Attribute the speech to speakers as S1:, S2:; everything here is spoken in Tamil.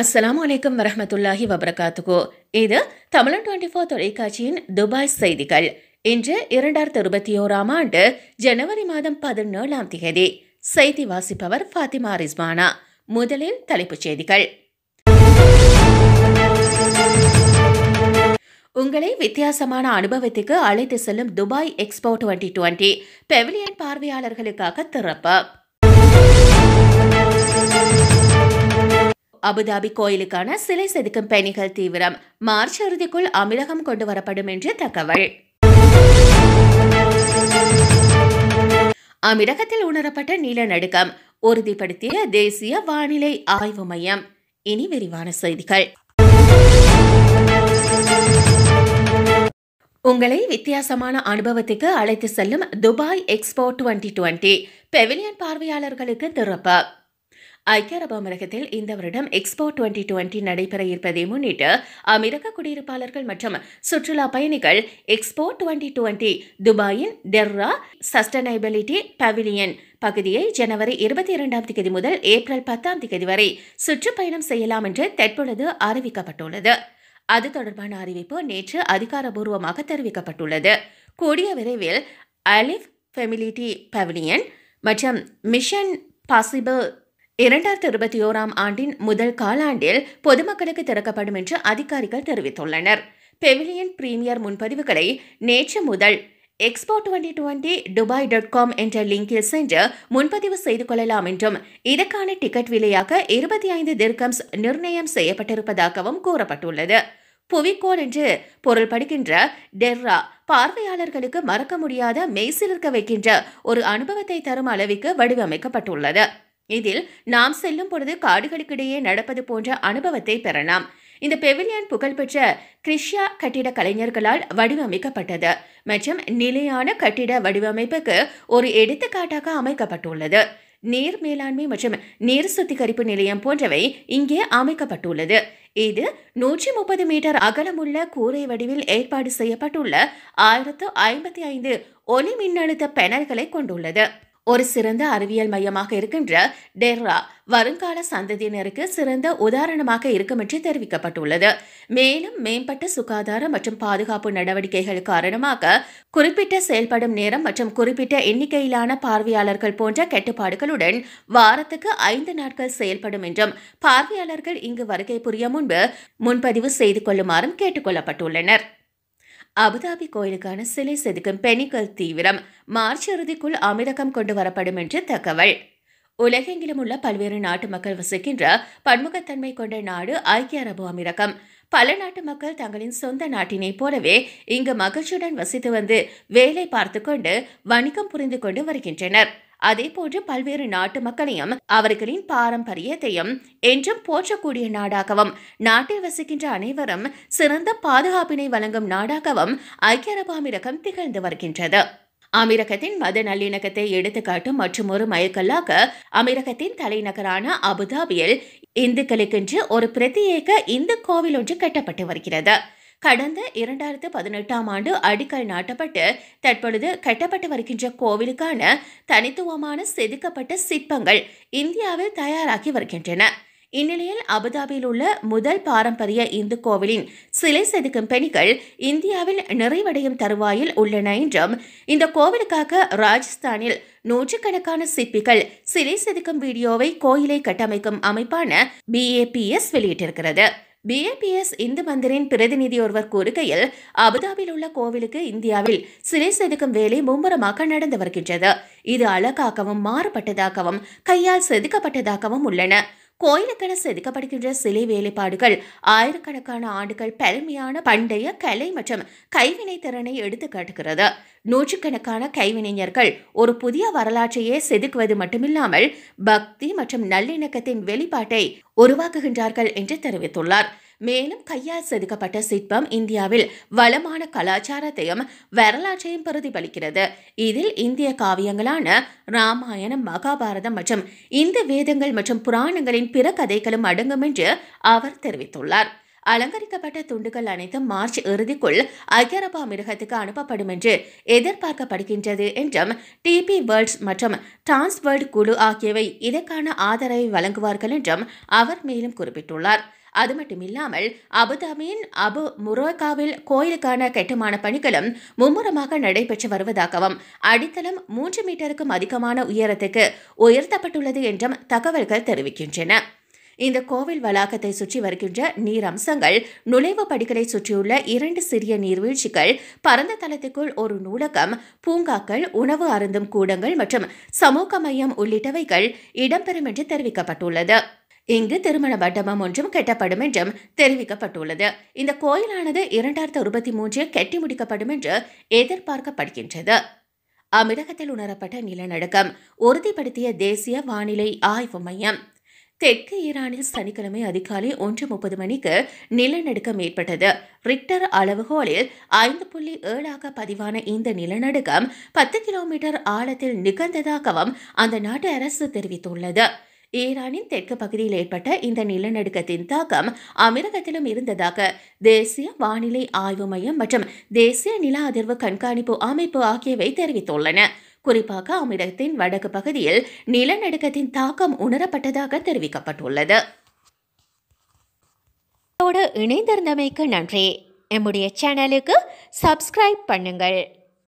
S1: அஸ்லாம் வலைக்கம் வரமத்துல்லாஹி வபரகாத்துகோ இது தமிழன் டுவெண்ட்டி ஃபோர் தொலைக்காட்சியின் துபாய் செய்திகள் இன்று இரண்டாயிரத்து இருபத்தி ஓராம் ஆண்டு ஜனவரி மாதம் பதினேழாம் தேதி செய்தி வாசிப்பவர் ஃபாத்திமா ரிஸ்வானா முதலில் தலைப்புச் செய்திகள் உங்களை வித்தியாசமான அனுபவத்துக்கு அழைத்து செல்லும் Dubai expo twenty twenty pavilion பார்வையாளர்களுக்காக திறப்பு அபுதாபி கோயிலுக்கான சிலை செதுக்கும் பணிகள் தீவிரம் மார்ச் இறுதிக்குள் அமிலகம் கொண்டு வரப்படும் என்று தகவல் அமிரகத்தில் உணரப்பட்ட நிலநடுக்கம் உறுதிப்படுத்திய தேசிய வானிலை ஆய்வு மையம் இனி விரிவான செய்திகள் உங்களை வித்தியாசமான அனுபவத்துக்கு அழைத்து செல்லும் Dubai expo twenty twenty pavilion பார்வையாளர்களுக்கு திறப்பு ஐக்கிய அரபு அமிரகத்தில் இந்த வருடம் எக்ஸ்போ டுவெண்ட்டி டுவெண்ட்டி நடைபெற இருப்பதை முன்னிட்டு அமெரிக்க குடியிருப்பாளர்கள் மற்றும் சுற்றுலா பயணிகள் எக்ஸ்போ டுவெண்ட்டி டுவெண்ட்டி துபாயின் டெர்ரா சஸ்டனைபிலிட்டி பவிலியன் பகுதியை ஜனவரி இருபத்தி இரண்டாம் தேதி முதல் ஏப்ரல் பத்தாம் தேதி வரை சுற்றுப்பயணம் செய்யலாம் என்று தற்பொழுது அறிவிக்கப்பட்டுள்ளது அது தொடர்பான அறிவிப்பு நேற்று அதிகாரபூர்வமாக தெரிவிக்கப்பட்டுள்ளது கூடிய விரைவில் அலிஃப் ஃபெமிலிட்டி பவிலியன் மற்றும் மிஷன் பாசிபிள் இரண்டாயிரத்தி இருபத்தி ஓராம் ஆண்டின் முதல் காலாண்டில் பொதுமக்களுக்கு திறக்கப்படும் என்று அதிகாரிகள் தெரிவித்துள்ளனர் பெவிலியன் பிரீமியர் முன்பதிவுகளை நேற்று முதல் expo twenty twenty Dubai dot com என்ற லிங்கில் சென்று முன்பதிவு செய்து கொள்ளலாம் என்றும் இதற்கான டிக்கெட் விலையாக இருபத்தி ஐந்து திர்கம்ஸ் நிர்ணயம் செய்யப்பட்டிருப்பதாகவும் கூறப்பட்டுள்ளது புவிக்கோள் என்று பொருள் படுகின்ற டெர்ரா பார்வையாளர்களுக்கு மறக்க முடியாத மெய்சிலிருக்க வைக்கின்ற ஒரு அனுபவத்தை தரும் அளவிற்கு வடிவமைக்கப்பட்டுள்ளது இதில் நாம் செல்லும் பொழுது காடுகளுக்கிடையே நடப்பது போன்ற அனுபவத்தை பெறலாம் இந்த பெவிலியன் புகழ்பெற்ற கிரிஷ்யா கட்டிட கலைஞர்களால் வடிவமைக்கப்பட்டது மற்றும் நிலையான கட்டிட வடிவமைப்புக்கு ஒரு எடுத்துக்காட்டாக அமைக்கப்பட்டுள்ளது நீர் மேலாண்மை மற்றும் நீர் சுத்திகரிப்பு நிலையம் போன்றவை இங்கே அமைக்கப்பட்டுள்ளது இது நூற்றி முப்பது மீட்டர் அகலமுள்ள கூரை வடிவில் ஏற்பாடு செய்யப்பட்டுள்ள ஆயிரத்து ஐம்பத்தி ஐந்து ஒளி மின்னழுத்த பெனல்களை கொண்டுள்ளது ஒரு சிறந்த அறிவியல் மையமாக இருக்கின்ற டெர்ரா வருங்கால சந்ததியினருக்கு சிறந்த உதாரணமாக இருக்கும் என்று தெரிவிக்கப்பட்டுள்ளது மேலும் மேம்பட்ட சுகாதார மற்றும் பாதுகாப்பு நடவடிக்கைகள் காரணமாக குறிப்பிட்ட செயல்படும் நேரம் மற்றும் குறிப்பிட்ட எண்ணிக்கையிலான பார்வையாளர்கள் போன்ற கட்டுப்பாடுகளுடன் வாரத்துக்கு ஐந்து நாட்கள் செயல்படும் என்றும் பார்வையாளர்கள் இங்கு வருகை புரிய முன்பு முன்பதிவு செய்து கொள்ளுமாறும் கேட்டுக் கொள்ளப்பட்டுள்ளனா் அபுதாபி கோயிலுக்கான சிலை செதுக்கும் பெனிக்கல் தீவிரம் மார்ச் இறுதிக்குள் அமிரகம் கொண்டு வரப்படும் என்று தகவல் உலகெங்கிலும் உள்ள பல்வேறு நாட்டு மக்கள் வசிக்கின்ற பன்முகத்தன்மை கொண்ட நாடு ஐக்கிய அரபு அமீரகம் பல நாட்டு மக்கள் தங்களின் சொந்த நாட்டினை போலவே இங்கு மகிழ்ச்சியுடன் வசித்து வந்து வேலை பார்த்து கொண்டு வணிகம் புரிந்து கொண்டு வருகின்றனர் அதேபோன்று பல்வேறு நாட்டு மக்களையும் அவர்களின் பாரம்பரியத்தையும் என்றும் போற்றக்கூடிய நாடாகவும் நாட்டில் வசிக்கின்ற அனைவரும் சிறந்த பாதுகாப்பினை வழங்கும் நாடாகவும் ஐக்கிய அரபு அமீரகம் திகழ்ந்து வருகின்றது அமீரகத்தின் மத நல்லிணக்கத்தை எடுத்துக்காட்டும் மற்றும் ஒரு மயக்கல்லாக அமீரகத்தின் தலைநகரான அபுதாபியில் இந்துக்களுக்கென்று ஒரு பிரத்யேக இந்து கோவில் ஒன்று கட்டப்பட்டு வருகிறது கடந்த இரண்டாயிரத்து பதினெட்டாம் ஆண்டு அடிக்கல் நாட்டப்பட்டு தற்பொழுது கட்டப்பட்டு வருகின்ற கோவிலுக்கான தனித்துவமான செதுக்கப்பட்ட சிற்பங்கள் இந்தியாவில் தயாராகி வருகின்றன இந்நிலையில் அபுதாபியில் உள்ள முதல் பாரம்பரிய இந்து கோவிலின் சிலை செதுக்கும் பணிகள் இந்தியாவில் நிறைவடையும் தருவாயில் உள்ளன என்றும் இந்த கோவிலுக்காக ராஜஸ்தானில் நூற்றுக்கணக்கான சிற்பிகள் சிலை செதுக்கும் வீடியோவை கோயிலை கட்டமைக்கும் அமைப்பான பிஏபிஎஸ் வெளியிட்டிருக்கிறது பிஏபிஎஸ் இந்து மந்திரின் பிரதிநிதி ஒருவர் கூறுகையில் அபுதாபியில் உள்ள கோவிலுக்கு இந்தியாவில் சிலை செதுக்கும் வேலை மும்முரமாக நடந்து வருகின்றது இது அழகாகவும் மாறுபட்டதாகவும் கையால் செதுக்கப்பட்டதாகவும் உள்ளன கோயிலுக்கென செதுக்கப்படுகின்ற சிலை வேலைப்பாடுகள் ஆயிரக்கணக்கான ஆண்டுகள் பழமையான பண்டைய கலை மற்றும் கைவினை திறனை எடுத்து காட்டுகிறது நூற்றுக்கணக்கான கைவினைஞர்கள் ஒரு புதிய வரலாற்றையே செதுக்குவது மட்டுமில்லாமல் பக்தி மற்றும் நல்லிணக்கத்தின் வெளிப்பாட்டை உருவாக்குகின்றார்கள் என்று தெரிவித்துள்ளார் மேலும் கையால் செதுக்கப்பட்ட சிற்பம் இந்தியாவில் வளமான கலாச்சாரத்தையும் வரலாற்றையும் பிரதிபலிக்கிறது இதில் இந்திய காவியங்களான ராமாயணம் மகாபாரதம் மற்றும் இந்து வேதங்கள் மற்றும் புராணங்களின் பிற கதைகளும் அடங்கும் என்று அவர் தெரிவித்துள்ளார் அலங்கரிக்கப்பட்ட துண்டுகள் அனைத்தும் மார்ச் இறுதிக்குள் ஐக்கியரபா மிருகத்துக்கு அனுப்பப்படும் என்று எதிர்பார்க்கப்படுகின்றது என்றும் டிபி வேர்ல்ட்ஸ் மற்றும் டிரான்ஸ்வேர்ல்ட் குழு ஆகியவை இதற்கான ஆதரவை வழங்குவார்கள் என்றும் அவர் மேலும் குறிப்பிட்டுள்ளார் அது மட்டுமில்லாமல் அபுதாபியின் அபு முரோகாவில் கோயிலுக்கான கட்டுமான பணிகளும் மும்முரமாக நடைபெற்று வருவதாகவும் அடித்தளம் மூன்று மீட்டருக்கும் அதிகமான உயரத்துக்கு உயர்த்தப்பட்டுள்ளது என்றும் தகவல்கள் தெரிவிக்கின்றன இந்த கோவில் வளாகத்தை சுற்றி வருகின்ற நீர் அம்சங்கள் நுழைவு படிகளை சுற்றியுள்ள இரண்டு சிறிய நீர்வீழ்ச்சிகள் பரந்த தளத்துக்குள் ஒரு நூலகம் பூங்காக்கள் உணவு அருந்தும் கூடங்கள் மற்றும் சமூக மையம் உள்ளிட்டவைகள் இடம்பெறும் என்று தெரிவிக்கப்பட்டுள்ளது இங்கு திருமண மண்டபம் ஒன்றும் கட்டப்படும் என்றும் தெரிவிக்கப்பட்டுள்ளது இந்த கோயிலானது இரண்டாயிரத்து இருபத்தி மூன்றில் கட்டி முடிக்கப்படும் என்று எதிர்பார்க்கப்படுகின்றது அமிரகத்தில் உணரப்பட்ட நிலநடுக்கம் உறுதிப்படுத்திய தேசிய வானிலை ஆய்வு மையம் தெற்கு ஈரானில் சனிக்கிழமை அதிகாலை ஒன்று முப்பது மணிக்கு நிலநடுக்கம் ஏற்பட்டது ரிக்டர் அளவுகோலில் ஐந்து புள்ளி ஏழாக பதிவான இந்த நிலநடுக்கம் பத்து கிலோமீட்டர் ஆழத்தில் நிகழ்ந்ததாகவும் அந்த நாட்டு அரசு தெரிவித்துள்ளது ஈரானின் தெற்கு பகுதியில் ஏற்பட்ட இந்த நிலநடுக்கத்தின் தாக்கம் அமிரகத்திலும் இருந்ததாக தேசிய வானிலை ஆய்வு மையம் மற்றும் தேசிய நில அதிர்வு கண்காணிப்பு அமைப்பு ஆகியவை தெரிவித்துள்ளன குறிப்பாக அமிரகத்தின் வடக்கு பகுதியில் நிலநடுக்கத்தின் தாக்கம் உணரப்பட்டதாக தெரிவிக்கப்பட்டுள்ளது இணைந்திருந்தமைக்கு நன்றி எம்முடைய சேனலுக்கு சப்ஸ்கிரைப் பண்ணுங்கள்